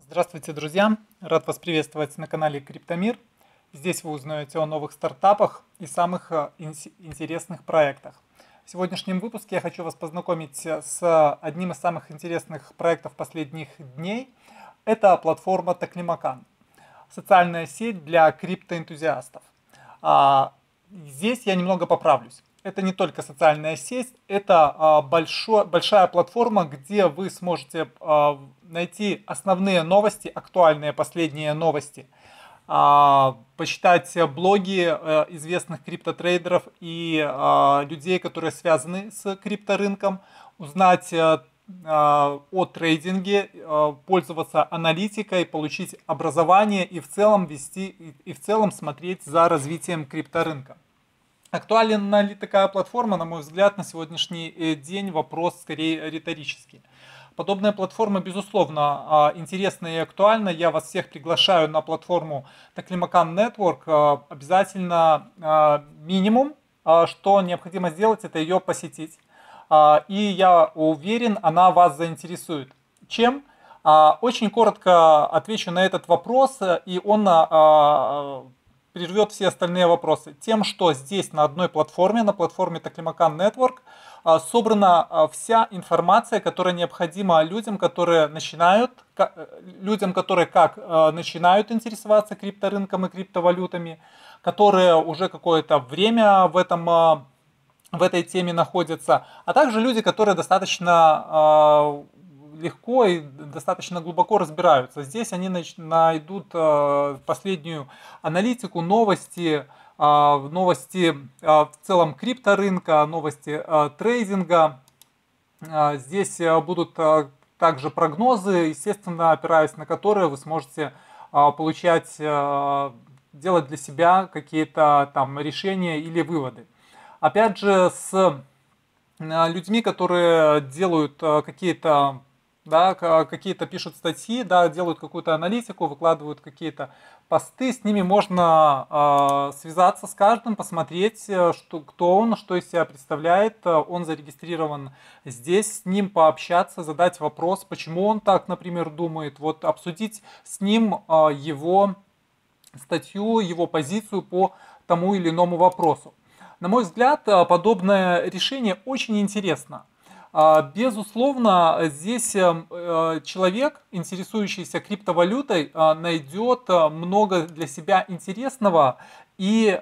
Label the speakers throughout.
Speaker 1: Здравствуйте, друзья! Рад вас приветствовать на канале Криптомир. Здесь вы узнаете о новых стартапах и самых э, интересных проектах. В сегодняшнем выпуске я хочу вас познакомить э, с э, одним из самых интересных проектов последних дней. Это платформа Таклимакан, социальная сеть для криптоэнтузиастов. А, здесь я немного поправлюсь это не только социальная сеть, это а, большой, большая платформа, где вы сможете а, найти основные новости, актуальные последние новости, а, почитать блоги э, известных криптотрейдеров и людей, которые связаны с крипторынком, узнать э, о трейдинге, э, пользоваться аналитикой, получить образование и в целом вести и в целом смотреть за развитием крипторынка. Актуальна ли такая платформа, на мой взгляд, на сегодняшний э, день вопрос скорее риторический. Подобная платформа, безусловно, а, интересна и актуальна. Я вас всех приглашаю на платформу Taklimokan Network. А, обязательно а, минимум, что необходимо сделать, это ее посетить. И я уверен, она вас заинтересует. Чем? Очень коротко отвечу на этот вопрос, и он прервет все остальные вопросы. Тем, что здесь на одной платформе, на платформе Taklimokan Network, а, собрана а, вся информация, которая необходима людям, которые начинают, э, людям, которые как э, начинают интересоваться крипторынком и криптовалютами, которые уже какое-то время в этом а, в этой теме находятся, а также люди, которые достаточно легко и достаточно глубоко разбираются. Здесь они найдут э, последнюю аналитику, новости, э, новости э, в целом крипторынка, новости трейдинга. Здесь будут также прогнозы, естественно, опираясь на которые вы сможете получать, делать для себя какие-то там решения или выводы. Опять же, с людьми, которые делают какие-то да, а, какие-то пишут статьи, да, делают какую-то аналитику, выкладывают какие-то посты, с ними можно э, связаться с каждым, посмотреть, э, что, кто он, что из себя представляет, э, он зарегистрирован здесь, с ним пообщаться, задать вопрос, почему он так, например, думает, вот обсудить с ним э, его статью, его позицию по тому или иному вопросу. На мой взгляд, э, подобное решение очень интересно. А, безусловно, здесь эм, э, человек, интересующийся криптовалютой, э, найдет э, много для себя интересного, и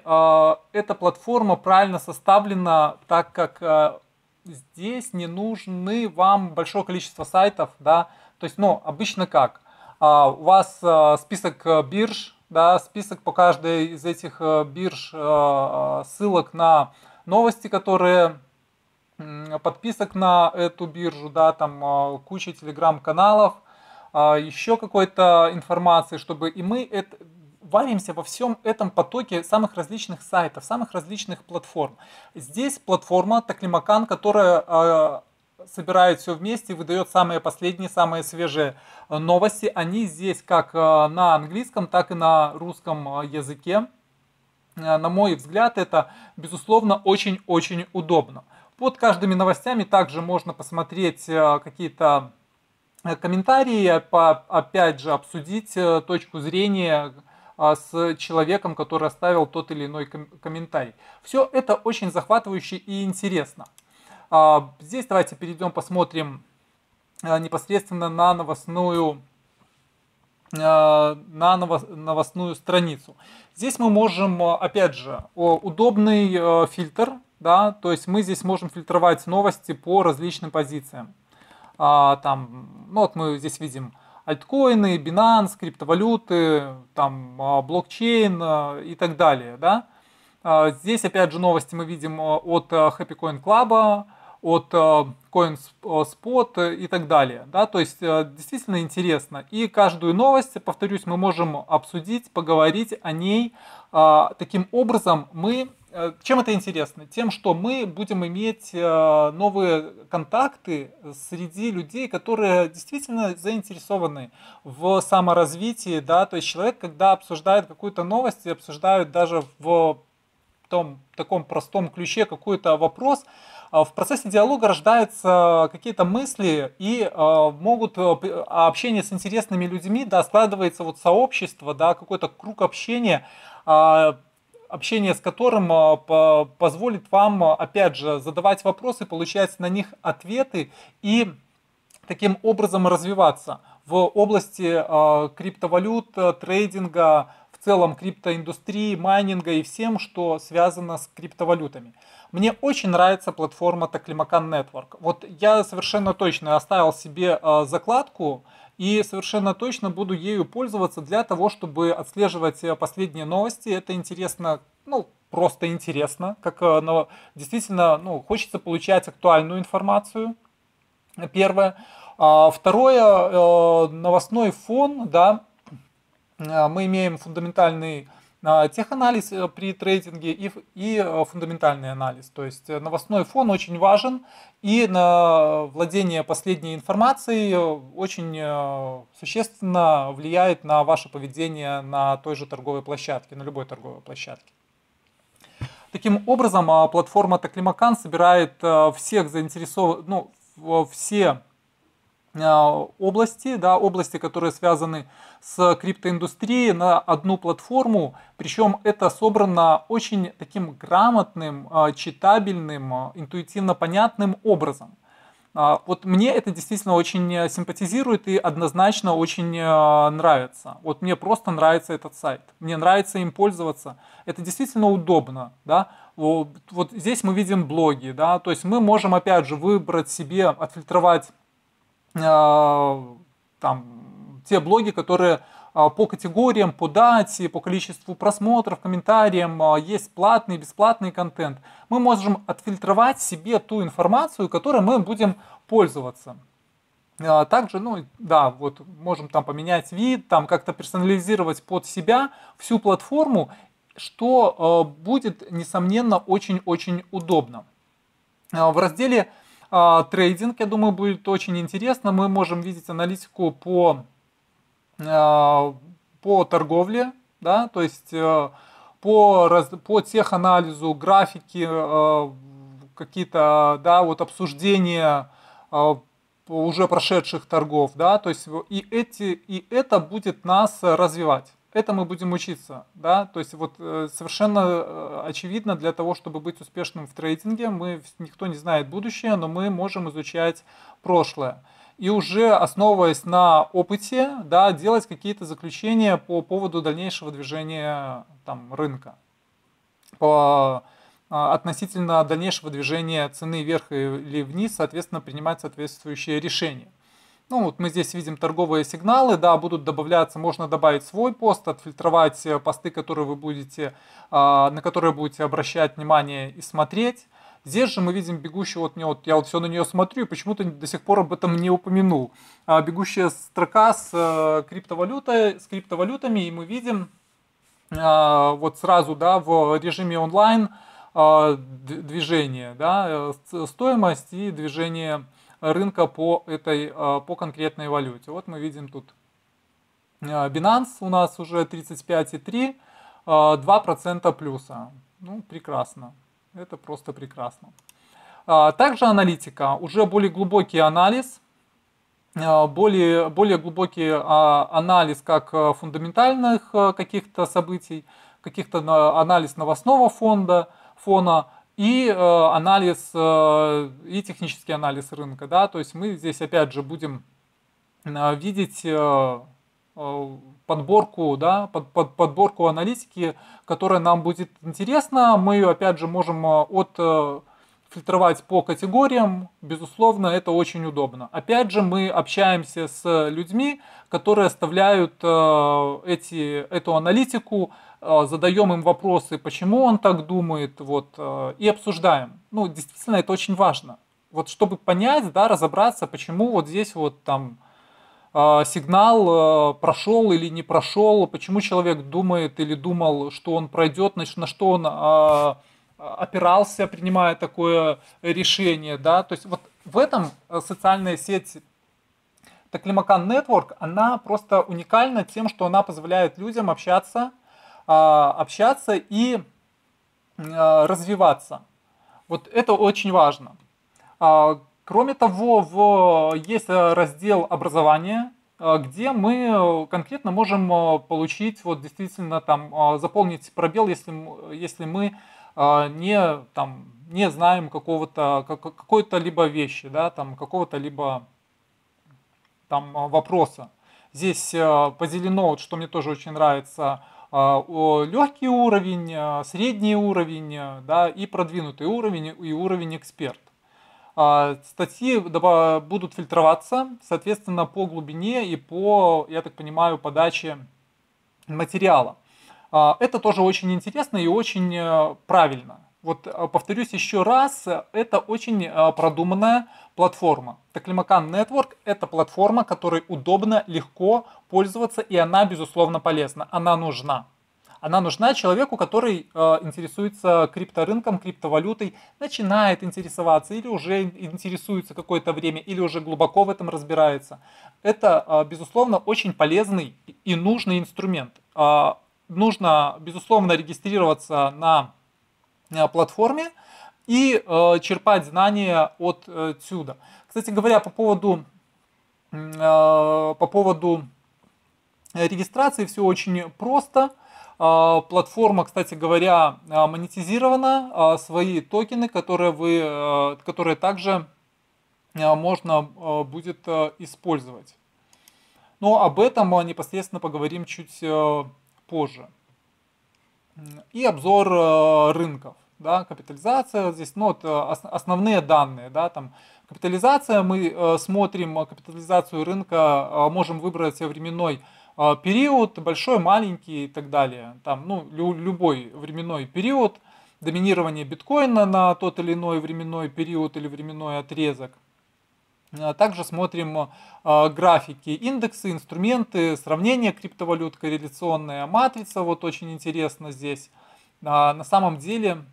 Speaker 1: эта платформа правильно составлена, так как здесь не нужны вам большое количество сайтов, да, то есть, ну, обычно как? А, у вас список бирж, да, список по каждой из этих бирж ссылок на новости, которые подписок на эту биржу, да, там а, куча телеграм-каналов, а, еще какой-то информации, чтобы и мы это, варимся во всем этом потоке самых различных сайтов, самых различных платформ. Здесь платформа Таклимакан, которая а, собирает все вместе, выдает самые последние, самые свежие новости. Они здесь как на английском, так и на русском языке. На мой взгляд, это, безусловно, очень-очень удобно. Под каждыми новостями также можно посмотреть э, какие-то э, комментарии, опять же обсудить э, точку зрения а, с человеком, который оставил тот или иной комментарий. Все это очень захватывающе и интересно. А, здесь давайте перейдем, посмотрим непосредственно на новостную на новостную страницу. Здесь мы можем, опять же, удобный фильтр да, то есть мы здесь можем фильтровать новости по различным позициям. А, там, ну вот мы здесь видим альткоины, Binance, криптовалюты, там а, блокчейн а, и так далее, да. А, здесь опять же новости мы видим а, от Happy Coin Club, от CoinSpot и так далее, да, то есть действительно интересно. И каждую новость, повторюсь, мы можем обсудить, поговорить о ней. Таким образом мы Э, чем это интересно? Тем, что мы будем иметь э, новые контакты среди людей, которые действительно заинтересованы в саморазвитии. Да? То есть человек, когда обсуждает какую-то новость, обсуждает даже в том, таком простом ключе какой-то вопрос, э, в процессе диалога рождаются какие-то мысли и могут а общение с интересными людьми, да, складывается вот сообщество, да, какой-то круг общения, а, общение с которым а, позволит вам, а, опять же, задавать вопросы, получать на них ответы и таким образом развиваться в области а, криптовалют, трейдинга, в целом криптоиндустрии, майнинга и всем, что связано с криптовалютами. Мне очень нравится платформа Taklimokan Network. Вот я совершенно точно оставил себе а, закладку и совершенно точно буду ею пользоваться для того, чтобы отслеживать э, последние новости. Это интересно, ну, просто интересно, как ну, действительно, ну, хочется получать актуальную информацию. Первое. А, второе, э, новостной фон, да, Э, мы имеем фундаментальный э, теханализ э, при трейдинге и, и фундаментальный анализ. То есть новостной фон очень важен, и на владение последней информацией очень существенно влияет на ваше поведение на той же торговой площадке, на любой торговой площадке. Таким образом, а, платформа Таклимакан собирает всех заинтересованных, ну, все Э, области, да, области, которые связаны с криптоиндустрией на одну платформу, причем это собрано очень таким грамотным, э, читабельным, э, интуитивно понятным образом. Вот мне это действительно очень симпатизирует и однозначно очень нравится. Вот мне просто нравится этот сайт. Мне нравится им пользоваться. Это действительно удобно. Да? Вот, вот здесь мы видим блоги. Да? То есть мы можем опять же выбрать себе, отфильтровать Э, там, те блоги, которые э, по категориям, по дате, по количеству просмотров, комментариям, э, есть платный, бесплатный контент. Мы можем отфильтровать себе ту информацию, которой мы будем пользоваться. Также, ну да, вот можем там поменять вид, там как-то персонализировать под себя всю платформу, что будет, несомненно, очень-очень удобно. В разделе а, трейдинг, я думаю, будет очень интересно. Мы можем видеть аналитику по, а, по торговле, да, то есть э, по, по теханализу, графики, э, какие-то, да, вот обсуждения э, уже прошедших торгов, да, то есть и, эти, и это будет нас развивать это мы будем учиться, да, то есть вот э, совершенно э, очевидно для того, чтобы быть успешным в трейдинге, мы, никто не знает будущее, но мы можем изучать прошлое. И уже основываясь на опыте, да, делать какие-то заключения по поводу дальнейшего движения там, рынка, по, а, относительно дальнейшего движения цены вверх или вниз, соответственно, принимать соответствующие решения. Ну, вот мы здесь видим торговые сигналы, да, будут добавляться, можно добавить свой пост, отфильтровать э, посты, которые вы будете, а, на которые будете обращать внимание и смотреть. Здесь же мы видим бегущую вот нее, вот я вот все на нее смотрю, и почему-то до сих пор об этом не упомянул. А, бегущая строка с э, криптовалютой, с криптовалютами, и мы видим а, вот сразу, да, в режиме онлайн движение, да, э, стоимость и движение рынка по, этой, а, по конкретной валюте. Вот мы видим тут а, Binance у нас уже 35,3, 2% а, плюса. Ну, прекрасно. Это просто прекрасно. Также аналитика, уже более глубокий анализ, более, более глубокий анализ как фундаментальных каких-то событий, каких-то анализ новостного фонда, фона, и э, анализ, э, и технический анализ рынка, да, то есть мы здесь опять же будем э, видеть э, э подборку, да, под, под, подборку аналитики, которая нам будет интересна. Мы ее, опять же, можем э, от э, фильтровать по категориям, безусловно, это очень удобно. Опять же, мы общаемся с людьми, которые оставляют эти, эту аналитику Э, задаем им вопросы, почему он так думает, вот, э, и обсуждаем. Ну, действительно, это очень важно. Вот чтобы понять, да, разобраться, почему вот здесь вот там э, сигнал прошел или не прошел, почему человек думает или думал, что он пройдет, значит, на что он а, опирался, принимая такое решение, да, то есть вот в этом социальная сеть Таклимакан Network, она просто уникальна тем, что она позволяет людям общаться – а, общаться и а, развиваться. Вот это очень важно. А, кроме того, в, есть э, раздел образования, э, где мы конкретно можем э, получить, вот действительно там заполнить пробел, если, если мы не, там, не знаем какого-то, какой-то либо вещи, да, там, какого-то либо там вопроса. Здесь поделено, вот, что мне тоже очень нравится, а, легкий уровень, а, средний уровень, а, да, и продвинутый уровень, и уровень эксперт. Статьи будут фильтроваться, соответственно, по глубине и по, я так понимаю, подаче материала. Это тоже очень интересно и очень правильно вот а, повторюсь еще раз, это очень а, продуманная платформа. Таклимакан Network – это платформа, которой удобно, легко пользоваться, и она, безусловно, полезна. Она нужна. Она нужна человеку, который э, интересуется крипторынком, криптовалютой, начинает интересоваться или уже интересуется какое-то время, или уже глубоко в этом разбирается. Это, э, безусловно, очень полезный и нужный инструмент. Э, нужно, безусловно, регистрироваться на Э, платформе и э, черпать знания э, отсюда. Кстати говоря, по поводу, по поводу регистрации все очень просто. Платформа, кстати говоря, монетизирована. Свои токены, которые, вы, которые также можно будет использовать. Но об этом непосредственно поговорим чуть позже и обзор э, рынков. Да, капитализация, здесь ну, вот, э, основные данные, да, там, капитализация, мы э, смотрим капитализацию рынка, можем выбрать временной период, большой, маленький и так далее, там, ну, любой временной период, доминирование биткоина на тот или иной временной период или временной отрезок – а также смотрим а, графики, индексы, инструменты, сравнение криптовалют, корреляционная матрица. Вот очень интересно здесь. А, на самом деле,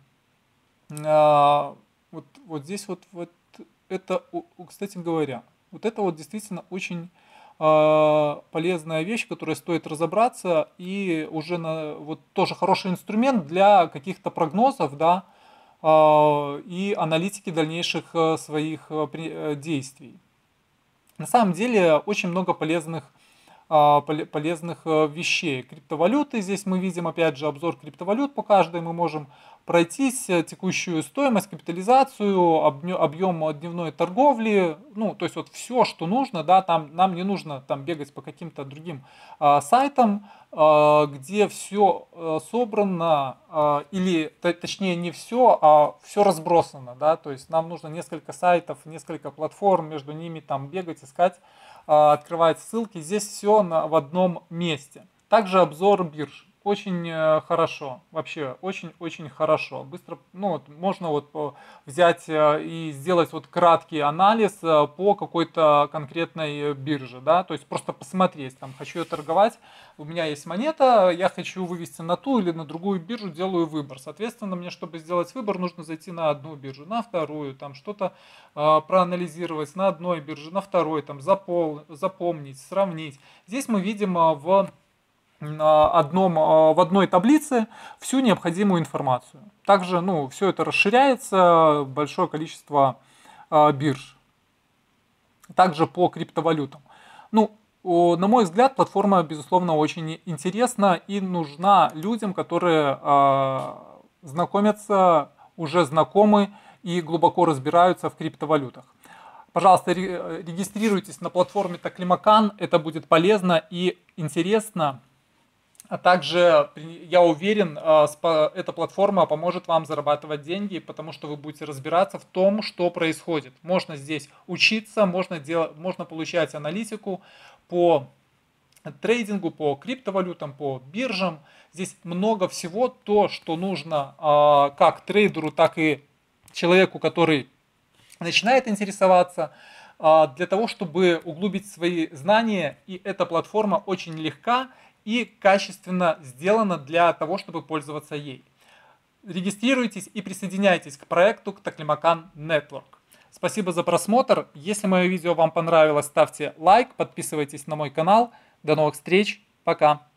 Speaker 1: вот, вот здесь вот, вот это, кстати говоря, вот это вот действительно очень полезная вещь, которая стоит разобраться и уже на, вот тоже хороший инструмент для каких-то прогнозов, да, а, и аналитики дальнейших э, своих э, э, действий. На самом деле очень много полезных а, полезных вещей. Криптовалюты, здесь мы видим опять же обзор криптовалют по каждой, мы можем пройтись э, текущую стоимость, капитализацию, объем дневной торговли, ну, то есть вот все, что нужно, да, там нам не нужно там бегать по каким-то другим э, сайтам, э, где все э, собрано, э, или точнее не все, а все разбросано, да, то есть нам нужно несколько сайтов, несколько платформ, между ними там бегать, искать, э, открывать ссылки, здесь все на, в одном месте. Также обзор бирж очень э, хорошо, вообще очень-очень хорошо. Быстро, ну, вот, можно вот э, взять э, и сделать вот краткий анализ по какой-то конкретной бирже, да, то есть просто посмотреть, там, хочу я торговать, у меня есть монета, я хочу вывести на ту или на другую биржу, делаю выбор. Соответственно, мне, чтобы сделать выбор, нужно зайти на одну биржу, на вторую, там, что-то э, проанализировать на одной бирже, на второй, там, запол, запомнить, сравнить. Здесь мы видим в одном, а, в одной таблице всю необходимую информацию. Также ну, все это расширяется, большое количество а, бирж. Также по криптовалютам. Ну, на мой взгляд, платформа, безусловно, очень интересна и нужна людям, которые а, знакомятся, уже знакомы и глубоко разбираются в криптовалютах. Пожалуйста, э, регистрируйтесь на платформе Таклимакан, это будет полезно и интересно а также, я уверен, а, эта платформа поможет вам зарабатывать деньги, потому что вы будете разбираться в том, что происходит. Можно здесь учиться, можно, делать, можно получать аналитику по трейдингу, по криптовалютам, по биржам. Здесь много всего, то, что нужно а, как трейдеру, так и человеку, который начинает интересоваться а, для того, чтобы углубить свои знания. И эта платформа очень легка, и качественно сделана для того, чтобы пользоваться ей. Регистрируйтесь и присоединяйтесь к проекту Таклимакан Network. Спасибо за просмотр. Если мое видео вам понравилось, ставьте лайк, подписывайтесь на мой канал. До новых встреч. Пока.